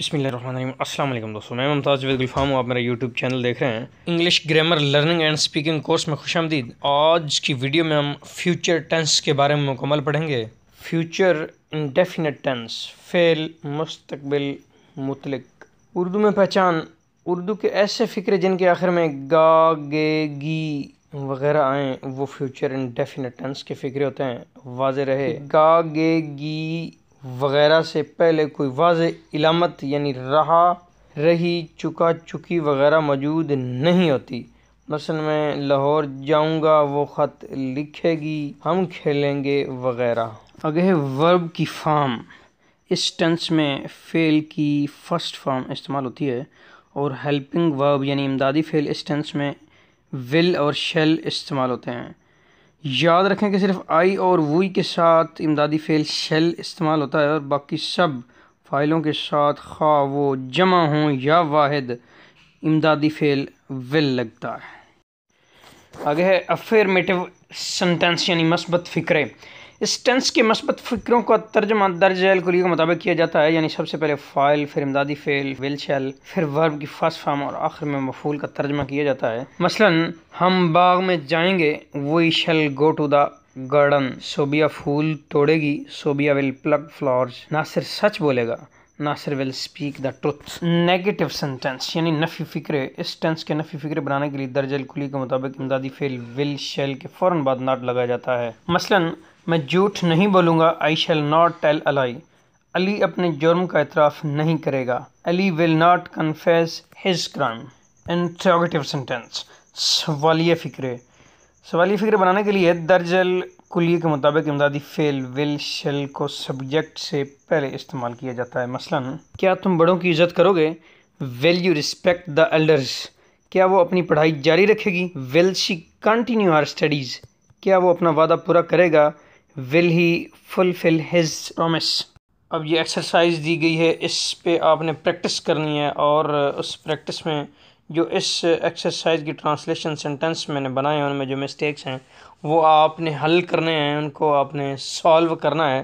बिसमीम असल दोस्तों मैं मुमताज़ वेद गुलफाम हूँ आप मेरा यूट्यूब चैनल देख रहे हैं English grammar learning and speaking course में खुश आमदीद आज की वीडियो में हम फ्यूचर टेंस के बारे में मुकम्मल पढ़ेंगे फ्यूचर इंडेफिनेट टेंस फेल मुस्तबिल मुतलक उर्दू में पहचान उर्दू के ऐसे फ़िक्र जिनके आखिर में गा गे गी वगैरह आए वो फ्यूचर इंडेफिनेट टेंस के फ़िक्र होते हैं वाज रहे गा गे गी वगैरह से पहले कोई वाज इलामत यानी रहा रही चुका चुकी वगैरह मौजूद नहीं होती मसल मैं लाहौर जाऊंगा वो ख़त लिखेगी हम खेलेंगे वगैरह अगे वर्ब की फार्म इस टेंस में फेल की फ़र्स्ट फार्म इस्तेमाल होती है और हेल्पिंग वर्ब यानी इमदादी फेल इस टेंस में विल और शेल इस्तेमाल होते हैं याद रखें कि सिर्फ आई और वई के साथ इमदादी फ़ेल शेल इस्तेमाल होता है और बाकी सब फ़ाइलों के साथ खा वो जमा हों या वाहिद इमदादी फ़ेल विल लगता है आगे है अफेरमेटिव सेंटेंस यानी मस्बत फ़िक्रे इस टेंस के मस्बत फ़िक्रों का तर्जमा दर्ज जैल कुली के मुताबिक किया जाता है यानी सबसे पहले फ़ाइल फिर इमदादी फेल विल शैल फिर वर्ब की फर्स्ट फार्म और आखिर में मफूल का तर्जमा किया जाता है मसलन हम बाग में जाएंगे we shall go to the garden Sobia फूल तोड़ेगी Sobia will pluck flowers Nasir सच बोलेगा Nasir will speak the truth negative sentence यानी नफ़ी फ़िक्रे इस टेंस के नफ़ी फ़िक्रे बनाने के लिए दर्जल कुली के मुताबिक इमदादी फेल विल शेल के फ़ौर बाद नाट लगाया जाता है मसलन मैं झूठ नहीं बोलूँगा I shall not tell a lie Ali अपने जुर्म का इतराफ़ नहीं करेगा Ali will not confess his crime interrogative sentence सवालिया फ़िक्रे सवालिया फ़िक्र बनाने के लिए दर्जल कुलिए के मुताबिक इमदादी फेल विल शेल को सब्जेक्ट से पहले इस्तेमाल किया जाता है मसलन क्या तुम बड़ों की इज्जत करोगे will you respect the elders क्या वो अपनी पढ़ाई जारी रखेगी will she continue her studies क्या वो अपना वादा पूरा करेगा will he fulfil his promise अब ये एक्सरसाइज दी गई है इस पे आपने प्रैक्टिस करनी है और उस प्रैक्टिस में जो इस एक्सरसाइज की ट्रांसलेशन सेंटेंस मैंने बनाए हैं उनमें जो मिस्टेक्स हैं वो आपने हल करने हैं उनको आपने सॉल्व करना है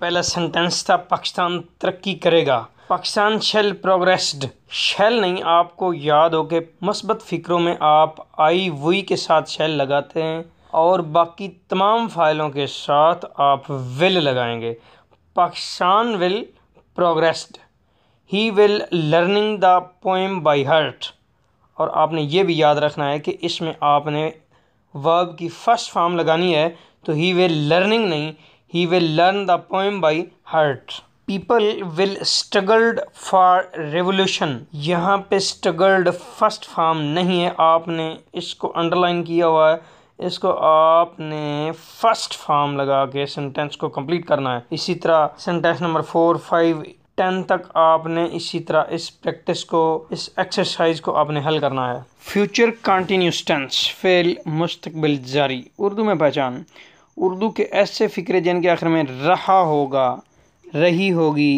पहला सेंटेंस था पाकिस्तान तरक्की करेगा पाकिस्तान शेल प्रोग्रेस्ड शेल नहीं आपको याद हो के मस्बत फ़िक्रों में आप आई वी के साथ शेल लगाते हैं और बाकी तमाम फाइलों के साथ आप विल लगाएंगे Pakistan will progressed he will learning the poem by heart और आपने ये भी याद रखना है कि इसमें आपने वर्ब की फ़र्स्ट फॉर्म लगानी है तो ही विल लर्निंग नहीं he will learn the poem by heart people will struggled for revolution यहाँ पे स्ट्रगल्ड फर्स्ट फॉर्म नहीं है आपने इसको अंडरलाइन किया हुआ है इसको आपने फर्स्ट फॉर्म लगा के सेंटेंस को कंप्लीट करना है इसी तरह sentence number four five ten तक आपने इसी तरह इस प्रैक्टिस को इस एक्सरसाइज को आपने हल करना है फ्यूचर कंटिन्यूस टेंस फेल मुस्तबिल जारी उर्दू में पहचान उर्दू के ऐसे फ़िक्रे जिनके आखिर में रहा होगा रही होगी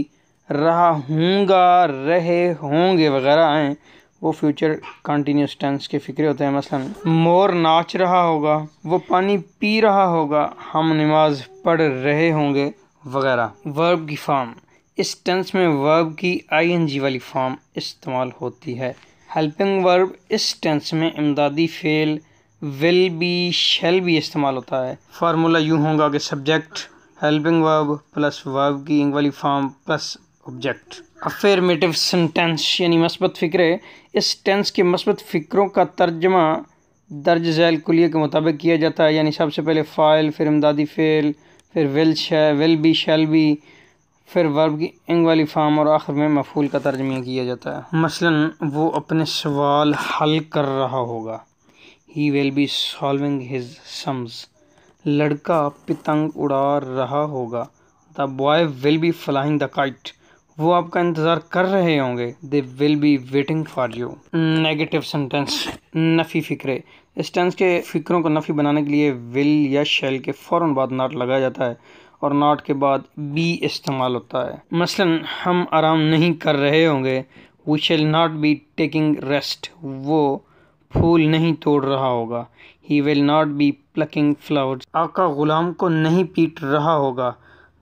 रहा हूँगा रहे होंगे वगैरह हैं वो फ्यूचर कंटिन्यूस टेंस के फिक्र होते हैं मसलन मोर नाच रहा होगा वो पानी पी रहा होगा हम नमाज पढ़ रहे होंगे वगैरह वर्ब की फॉर्म इस टेंस में वर्ब की आईएनजी वाली फॉर्म इस्तेमाल होती है हेल्पिंग वर्ब इस टेंस में इमदादी फेल विल बी शेल भी इस्तेमाल होता है फार्मूला यूँ होगा कि subject helping verb plus verb की इंग वाली form plus object affirmative sentence यानी मस्बत फ़िक्रे इस टेंस के मस्बत फ़िक्रों का तर्जमा दर्ज झैल कुलिया के मुताबिक किया जाता है यानी सबसे पहले फ़ाइल फिर इमदादी फ़ेल फिर will shall will be shall be फिर वर्ब की इंग वाली फार्म और आखिर में मफूल का तर्जमा किया जाता है मसलन वो अपने सवाल हल कर रहा होगा he will be solving his sums लड़का पितंग उड़ा रहा होगा the boy will be flying the kite वो आपका इंतज़ार कर रहे होंगे they will be waiting for you negative sentence नफ़ी फ़िक्रे इस टेंस के फ़िक्रों को नफ़ी बनाने के लिए विल या शेल के फ़ौर बाद नाट लगाया जाता है और नाट के बाद बी इस्तेमाल होता है मसलन हम आराम नहीं कर रहे होंगे we shall not be taking rest वो फूल नहीं तोड़ रहा होगा he will not be plucking flowers आका ग़ुलाम को नहीं पीट रहा होगा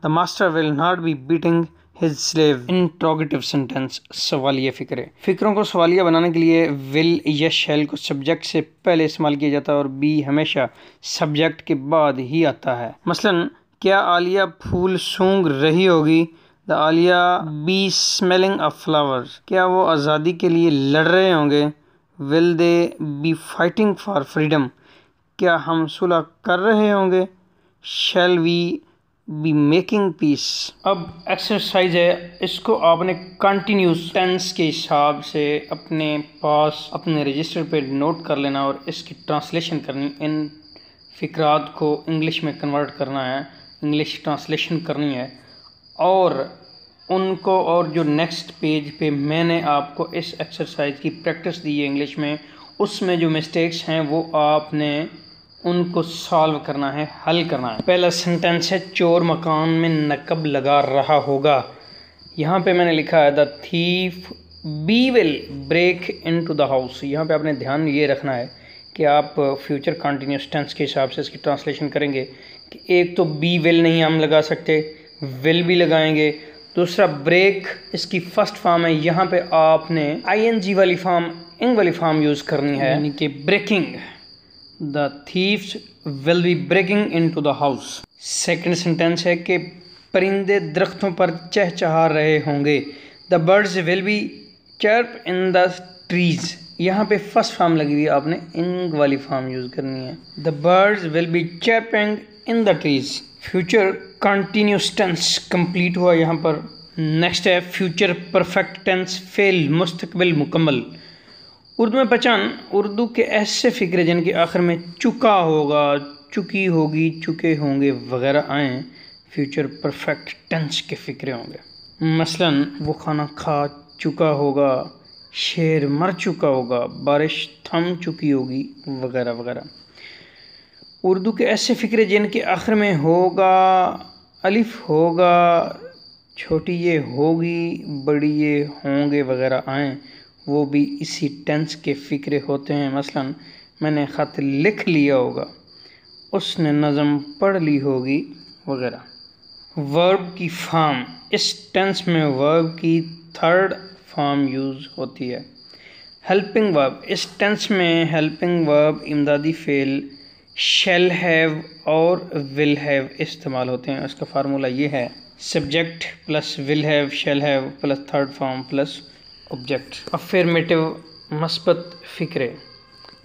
the master will not be beating his slave interrogative sentence सवालिया है फिक्रों को सवालिया बनाने के लिए विल या शैल को सब्जेक्ट से पहले इस्तेमाल किया जाता है और बी हमेशा सब्जेक्ट के बाद ही आता है मसलन क्या आलिया फूल सूंग रही होगी the Aliya be smelling a flower क्या वो आज़ादी के लिए लड़ रहे होंगे will they be fighting for freedom क्या हम सुलह कर रहे होंगे shall we be making peace अब एक्सरसाइज है इसको आपने कंटिन्यूस टेंस के हिसाब से अपने पास अपने रजिस्टर पे नोट कर लेना और इसकी ट्रांसलेशन करनी इन फिक्रात को इंग्लिश में कन्वर्ट करना है इंग्लिश ट्रांसलेशन करनी है और उनको और जो नेक्स्ट पेज पे मैंने आपको इस एक्सरसाइज की प्रैक्टिस दी है इंग्लिश में उसमें जो मिस्टेक्स हैं वो आपने उनको सॉल्व करना है हल करना है पहला सेंटेंस है चोर मकान में नकब लगा रहा होगा यहाँ पे मैंने लिखा है the thief be will break into the house यहाँ पे आपने ध्यान ये रखना है कि आप फ्यूचर कॉन्टीन्यूस टेंस के हिसाब से इसकी ट्रांसलेशन करेंगे कि एक तो बी विल नहीं हम लगा सकते विल भी लगाएंगे दूसरा ब्रेक इसकी फर्स्ट फॉर्म है यहाँ पे आपने आई वाली फॉर्म इंग वाली फॉर्म यूज़ करनी है यानी कि breaking the thieves will be breaking into the house second sentence है कि परिंदे दरख्तों पर चहचहा रहे होंगे the birds will be chirp in the trees यहाँ पे फर्स्ट फार्म लगी हुई है आपने इंग वाली फार्म यूज़ करनी है the birds will be chirping in the trees future continuous tense complete हुआ यहाँ पर नेक्स्ट है फ्यूचर परफेक्ट टेंस फेल मुस्तकबिल मुकम्मल उर्दू में पहचान उर्दू के ऐसे फ़िक्र जिनके आखिर में चुका होगा चुकी होगी चुके होंगे वगैरह आएँ फ्यूचर परफेक्ट टेंस के फ़िक्रे होंगे मसलन वो खाना खा चुका होगा शेर मर चुका होगा बारिश थम चुकी होगी वगैरह वगैरह उर्दू के ऐसे फिक्र जिनके आखिर में होगा अलिफ होगा छोटी ये होगी बड़ी ये होंगे वगैरह आएँ वो भी इसी टेंस के फ़िक्र होते हैं मसलन मैंने ख़त लिख लिया होगा उसने नज़म पढ़ ली होगी वगैरह वर्ब की फार्म इस टेंस में वर्ब की थर्ड फार्म यूज़ होती है हेल्पिंग वर्ब इस टेंस में हेल्पिंग वर्ब इमदादी फेल शेल हैव और विल हैव इस्तेमाल होते हैं उसका फार्मूला ये है subject plus will have shall have plus third form plus object affirmative मस्बत फ़िक्रे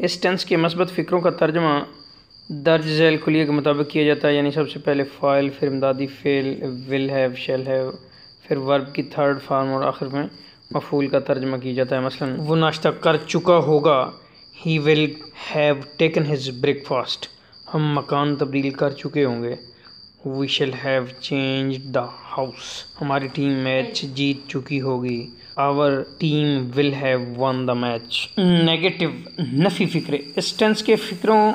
इस टेंस के मस्बत फ़िक्रों का तर्जमा दर्ज झैल खुलिए के मुताबिक किया जाता है यानी सबसे पहले फ़ाइल फिर इमदादी फेल विल हैव शेल हैव फिर वर्ब की थर्ड फार्म और आखिर में मफूल का तर्जमा किया जाता है मसलन वो नाश्ता कर चुका होगा he will have taken his breakfast हम मकान तब्दील कर चुके होंगे we shall have change the house हमारी टीम मैच जीत चुकी होगी our team will have won the match negative नफ़ी फ़िक्र स्टेंस के फ़िक्रों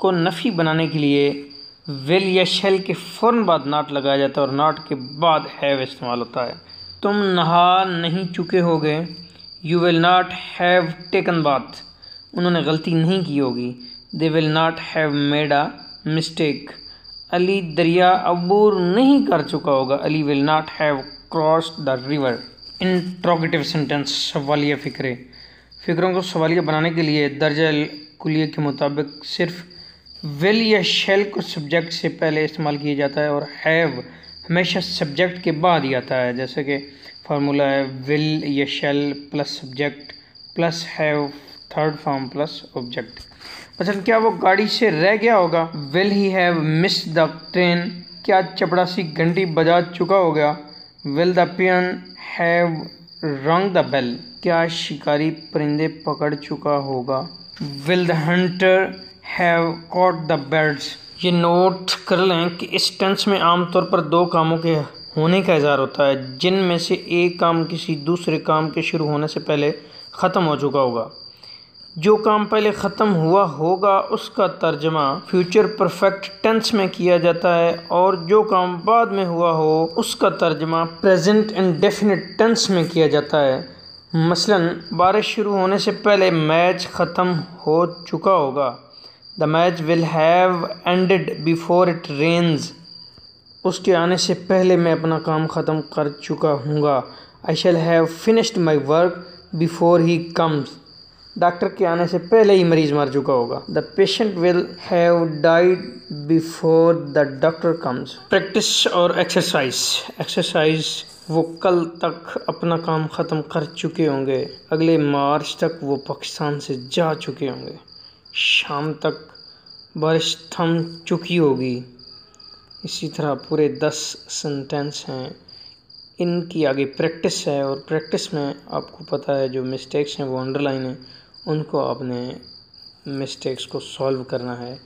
को नफ़ी बनाने के लिए विल या शेल के फ़ौर बाद नाट लगाया जाता है और नाट के बाद हैव इस्तेमाल होता है तुम नहा नहीं चुके होगे you will not have taken bath उन्होंने गलती नहीं की होगी they will not have made a mistake Ali दरिया अबूर नहीं कर चुका होगा Ali will not have cross the river interrogative sentence सवालिया फ़िक्रे फ़िक्रों को सवालिया बनाने के लिए दर्ज कुलिये के मुताबिक सिर्फ विल या शेल को सब्जेक्ट से पहले इस्तेमाल किया जाता है और हैव हमेशा सब्जेक्ट के बाद ही आता है जैसे कि फार्मूला है विल या shall plus subject plus have third form plus object मतलब क्या वो गाड़ी से रह गया होगा will he have miss the train क्या चपड़ासी घंटी बजा चुका हो गया will the peon have rang the bell क्या शिकारी परिंदे पकड़ चुका होगा will the hunter have caught the birds ये नोट कर लें कि इस टेंस में आमतौर पर दो कामों के होने का इजहार होता है जिनमें से एक काम किसी दूसरे काम के शुरू होने से पहले ख़त्म हो चुका होगा जो काम पहले ख़त्म हुआ होगा उसका तर्जमा फ्यूचर परफेक्ट टेंस में किया जाता है और जो काम बाद में हुआ हो उसका तर्जमा प्रेजेंट इन डेफिनेट टेंस में किया जाता है मसलन बारिश शुरू होने से पहले मैच ख़त्म हो चुका होगा the match will have ended before it rains उसके आने से पहले मैं अपना काम ख़त्म कर चुका हूँगा I shall have finished my work before he comes doctor के आने से पहले ही मरीज मर चुका होगा the patient will have died before the doctor comes practice और एक्सरसाइज एक्सरसाइज वो कल तक अपना काम ख़त्म कर चुके होंगे अगले मार्च तक वो पाकिस्तान से जा चुके होंगे शाम तक बारिश थम चुकी होगी इसी तरह पूरे दस सेंटेंस हैं इनकी आगे प्रैक्टिस है और प्रैक्टिस में आपको पता है जो मिस्टेक्स हैं वो अंडरलाइन है उनको अपने मिस्टेक्स को सॉल्व करना है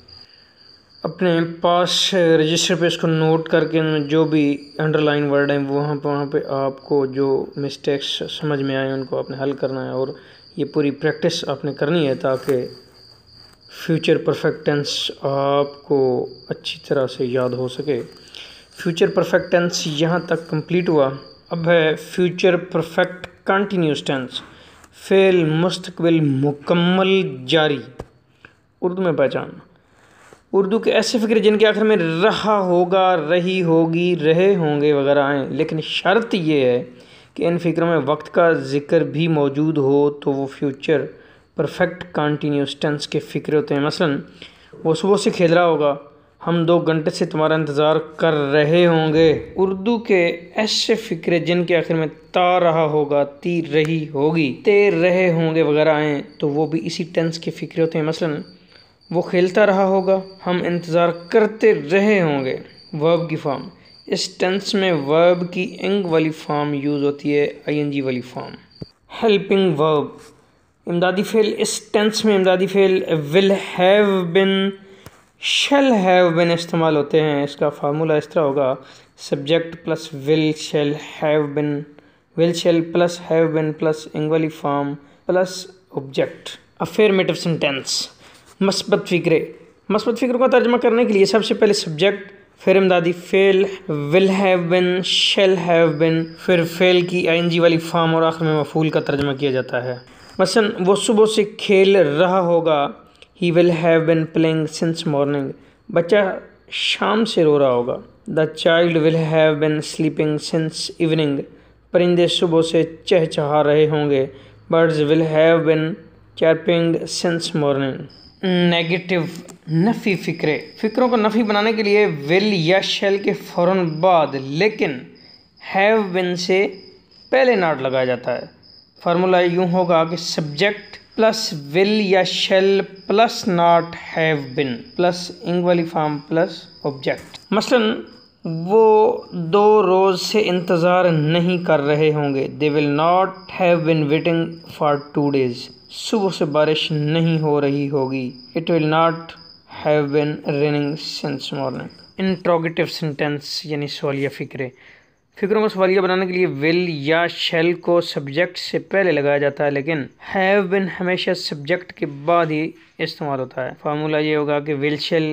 अपने पास रजिस्टर पे इसको नोट करके जो भी अंडरलाइन वर्ड हैं वहाँ पर वहाँ पर आपको जो मिस्टेक्स समझ में आए उनको आपने हल करना है और ये पूरी प्रैक्टिस आपने करनी है ताकि फ्यूचर परफेक्ट टेंस आपको अच्छी तरह से याद हो सके फ्यूचर परफेक्ट टेंस यहाँ तक कंप्लीट हुआ अब है फ्यूचर परफेक्ट कंटिन्यूस टेंस फ़ेल मुस्तकबिल मुकम्मल जारी उर्दू में पहचान उर्दू के ऐसे फ़िक्र जिनके आखिर में रहा होगा रही होगी रहे होंगे वगैरह आए लेकिन शर्त यह है कि इन फ़िक्रों में वक्त का ज़िक्र भी मौजूद हो तो वो फ्यूचर परफेक्ट कॉन्टीन्यूस टेंस के फ़िक्र होते हैं मसलन वो सुबह से खेल रहा होगा हम दो घंटे से तुम्हारा इंतज़ार कर रहे होंगे उर्दू के ऐसे फिक्रे जिनके आखिर में ता रहा होगा तीर रही होगी तैर रहे होंगे वगैरह आए तो वो भी इसी टेंस के फिक्र होते हैं मसलन वो खेलता रहा होगा हम इंतज़ार करते रहे होंगे वर्ब की फॉर्म इस टेंस में वर्ब की इंग वाली फॉर्म यूज़ होती है आईएनजी वाली फॉर्म हेल्पिंग वर्ब इमदादी फेल इस टेंस में इमदादी फेल will have been shall have been इस्तेमाल होते हैं इसका फार्मूला इस तरह होगा subject plus will shall have been will shall plus have been plus इंगली form plus object affirmative sentence मस्बत फ़िक्रे मस्बत फ़िक्र को तर्जमा करने के लिए सबसे पहले सब्जेक्ट फिर इमदादी फेल will have been shall have been फिर फेल की आईएनजी वाली फॉर्म और आखिर में मफूल का तर्जमा किया जाता है मसलन वो सुबह से खेल रहा होगा he will have been playing since morning बच्चा शाम से रो रहा होगा the child will have been sleeping since evening परिंदे सुबह से चहचहा रहे होंगे birds will have been chirping since morning negative नफ़ी फ़िक्रे फ़िक्रों को नफ़ी बनाने के लिए विल या शेल के फ़ौर बाद लेकिन हैव बिन से पहले नाट लगाया जाता है फार्मूला यूँ होगा कि सब्जेक्ट प्लस विल या shall plus not have been plus ing वाली फॉर्म प्लस ऑब्जेक्ट मसलन वो दो रोज़ से इंतज़ार नहीं कर रहे होंगे they will not have been waiting for two days सुबह से बारिश नहीं हो रही होगी it will not have been raining since morning interrogative sentence यानी सवालिया फ़िक्रे फिक्रों को सवालिया बनाने के लिए विल या शेल को सब्जेक्ट से पहले लगाया जाता है लेकिन हैव बिन हमेशा सब्जेक्ट के बाद ही इस्तेमाल होता है फार्मूला ये होगा कि will shall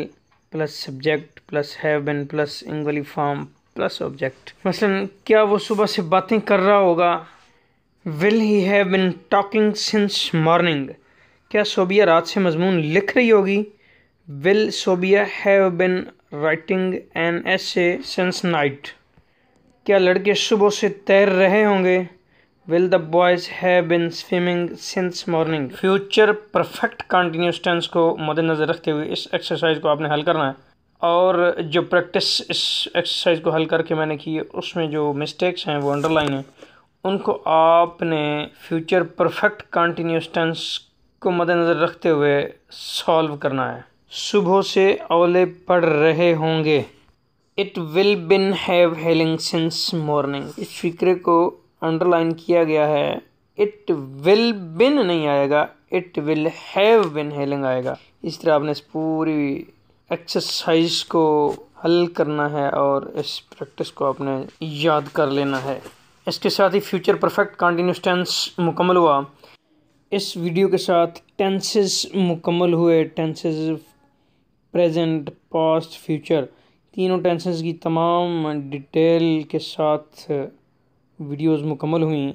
plus subject plus have been plus इंगली फॉर्म प्लस ऑब्जेक्ट मसलन क्या वो सुबह से बातें कर रहा होगा will he have been talking since morning क्या सोबिया रात से मजमून लिख रही होगी will Sobia have been writing an essay night क्या लड़के सुबह से तैर रहे होंगे will the boys have been swimming since morning future perfect continuous tense को मद्देनज़र रखते हुए इस एक्सरसाइज को आपने हल करना है और जो प्रैक्टिस इस एक्सरसाइज को हल करके मैंने की है उसमें जो मिस्टेक्स हैं वो अंडरलाइन हैं उनको आपने फ्यूचर परफेक्ट कॉन्टीन्यूस टेंस को मद्देनज़र रखते हुए सॉल्व करना है सुबह से ओले पढ़ रहे होंगे it will been have hailing since morning इस फिक्रे को अंडरलाइन किया गया है इट विल बिन नहीं आएगा it will have been hailing आएगा इस तरह आपने इस पूरी एक्सरसाइज को हल करना है और इस प्रैक्टिस को आपने याद कर लेना है इसके साथ ही फ्यूचर परफेक्ट कॉन्टीन्यूस टेंस मुकम्मल हुआ इस वीडियो के साथ टेंसेस मुकम्मल हुए टेंसेस प्रेजेंट पास्ट फ्यूचर तीनों टेंसेस की तमाम डिटेल के साथ वीडियोस मुकम्मल हुई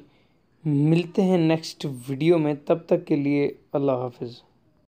मिलते हैं नेक्स्ट वीडियो में तब तक के लिए अल्लाह हाफिज़